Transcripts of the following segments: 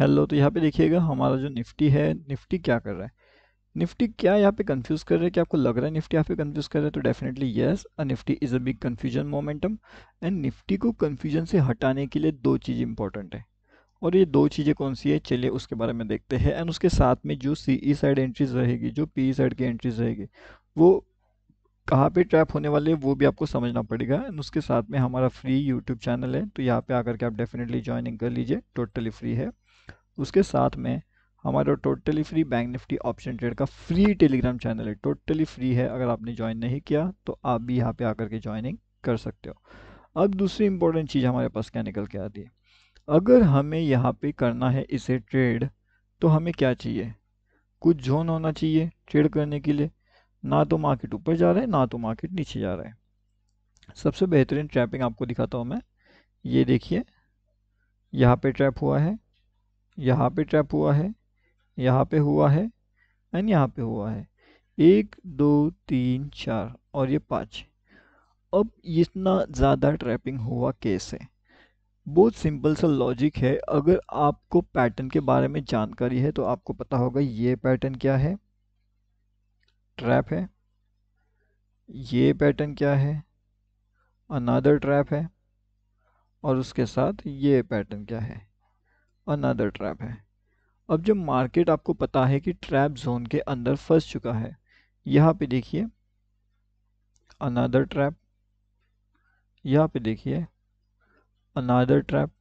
Hello तो यहाँ पे देखिएगा हमारा जो निफ्टी है निफ्टी क्या कर रहा है निफ्टी क्या यहाँ पे कंफ्यूज कर रहा है क्या आपको लग रहा है निफ्टी यहाँ पे कंफ्यूज कर रहा है तो definitely yes uh Nifty is a big confusion momentum and Nifty को कन्फ्यूजन से हटाने के लिए दो चीज़ इंपॉर्टेंट है और ये दो चीज़ें कौन सी है चलिए उसके बारे में देखते हैं एंड उसके साथ में जो सी ई साइड एंट्रीज रहेगी जो पी ई साइड की एंट्रीज रहेगी वो कहाँ पे ट्रैप होने वाले वो भी आपको समझना पड़ेगा एंड उसके साथ में हमारा फ्री यूट्यूब चैनल है तो यहाँ पे आकर के आप डेफिनेटली ज्वाइनिंग कर लीजिए टोटली फ्री है उसके साथ में हमारा totally free Bank Nifty option trade का फ्री टेलीग्राम चैनल है टोटली फ्री है अगर आपने ज्वाइन नहीं किया तो आप भी यहाँ पे आकर के ज्वाइनिंग कर सकते हो अब दूसरी इंपॉर्टेंट चीज़ हमारे पास क्या निकल के आती है अगर हमें यहाँ पे करना है इसे ट्रेड तो हमें क्या चाहिए कुछ जोन होना चाहिए ट्रेड करने के लिए ना तो मार्केट ऊपर जा रहा है ना तो मार्केट नीचे जा रहा है सबसे बेहतरीन ट्रैपिंग आपको दिखाता हूँ मैं ये देखिए यहाँ पे ट्रैप हुआ है यहाँ पे ट्रैप हुआ है यहाँ पे हुआ है एंड यहाँ पे हुआ है एक दो तीन चार और ये पाँच अब इतना ज़्यादा ट्रैपिंग हुआ कैसे बहुत सिंपल सा लॉजिक है अगर आपको पैटर्न के बारे में जानकारी है तो आपको पता होगा ये पैटर्न क्या है ट्रैप है ये पैटर्न क्या है अनादर ट्रैप है और उसके साथ ये पैटर्न क्या है अनदर ट्रैप है अब जब मार्केट आपको पता है कि ट्रैप जोन के अंदर फंस चुका है यहाँ पे देखिए अनादर ट्रैप यहाँ पे देखिए अनादर ट्रैप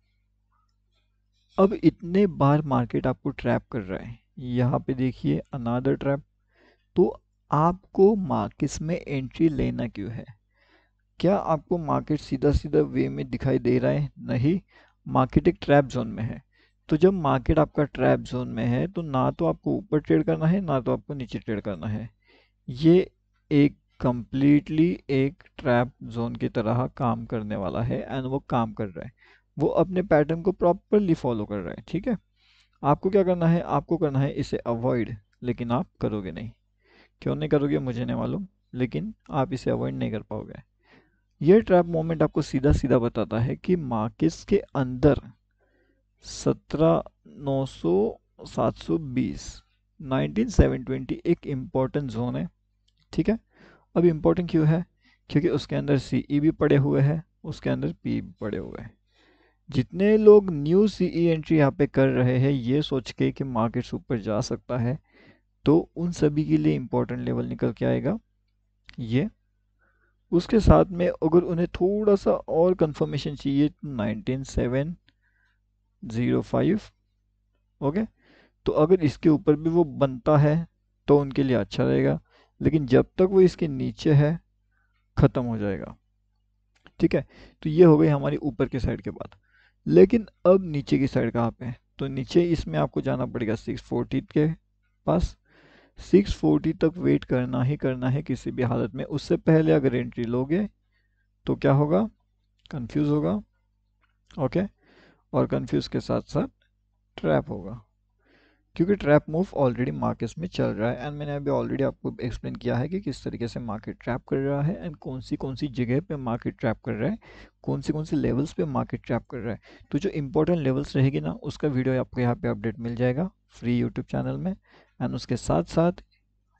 अब इतने बार मार्केट आपको ट्रैप कर रहा है यहाँ पे देखिए अनादर ट्रैप तो आपको मार्केट्स में एंट्री लेना क्यों है क्या आपको मार्केट सीधा सीधा वे में दिखाई दे रहा है नहीं मार्केट एक ट्रैप जोन में है तो जब मार्केट आपका ट्रैप जोन में है तो ना तो आपको ऊपर ट्रेड करना है ना तो आपको नीचे ट्रेड करना है ये एक कम्प्लीटली एक ट्रैप जोन की तरह काम करने वाला है एंड वो काम कर रहा है वो अपने पैटर्न को प्रॉपरली फॉलो कर रहा है ठीक है आपको क्या करना है आपको करना है इसे अवॉइड लेकिन आप करोगे नहीं क्यों नहीं करोगे मुझे नहीं मालूम लेकिन आप इसे अवॉइड नहीं कर पाओगे ये ट्रैप मोमेंट आपको सीधा सीधा बताता है कि मार्केट्स के अंदर सत्रह नौ सौ सात सौ बीस नाइनटीन सेवन ट्वेंटी एक इम्पोर्टेंट जोन है ठीक है अब इम्पोर्टेंट क्यों है क्योंकि उसके अंदर सी ई e भी पड़े हुए हैं उसके अंदर पी भी पड़े हुए हैं जितने लोग न्यू सी ई एंट्री यहाँ पे कर रहे हैं ये सोच के कि मार्केट्स ऊपर जा सकता है तो उन सभी के लिए इम्पोर्टेंट लेवल निकल के आएगा ये उसके साथ में अगर उन्हें थोड़ा सा और कंफर्मेशन चाहिए तो nineteen seven zero five okay तो अगर इसके ऊपर भी वो बनता है तो उनके लिए अच्छा रहेगा लेकिन जब तक वो इसके नीचे है ख़त्म हो जाएगा ठीक है तो ये हो गई हमारी ऊपर के साइड के बाद लेकिन अब नीचे की साइड कहाँ पे है तो नीचे इसमें आपको जाना पड़ेगा सिक्स फोर्टी के पास सिक्स फोर्टी तक वेट करना ही करना है किसी भी हालत में उससे पहले अगर एंट्री लोगे तो क्या होगा कंफ्यूज होगा ओके okay? और कन्फ्यूज के साथ साथ ट्रैप होगा क्योंकि ट्रैप मूव ऑलरेडी मार्केट्स में चल रहा है एंड मैंने अभी ऑलरेडी आपको एक्सप्लेन किया है कि किस तरीके से मार्केट ट्रैप कर रहा है एंड कौन सी कौन सी जगह पे मार्केट ट्रैप कर रहा है कौन सी कौन सी लेवल्स पे मार्केट ट्रैप कर रहा है तो जो इंपॉर्टेंट लेवल्स रहेगी ना उसका वीडियो आपको यहाँ पर अपडेट मिल जाएगा फ्री यूट्यूब चैनल में एंड उसके साथ साथ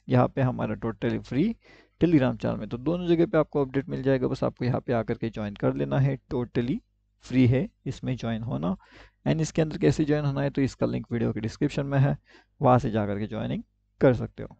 यहाँ पर हमारा टोटली फ्री टेलीग्राम चैनल में तो दोनों जगह पर आपको अपडेट मिल जाएगा बस आपको यहाँ पर आकर के ज्वाइन कर लेना है टोटली फ्री है इसमें ज्वाइन होना एंड इसके अंदर कैसे ज्वाइन होना है तो इसका लिंक वीडियो के डिस्क्रिप्शन में है वहाँ से जा करके ज्वाइनिंग कर सकते हो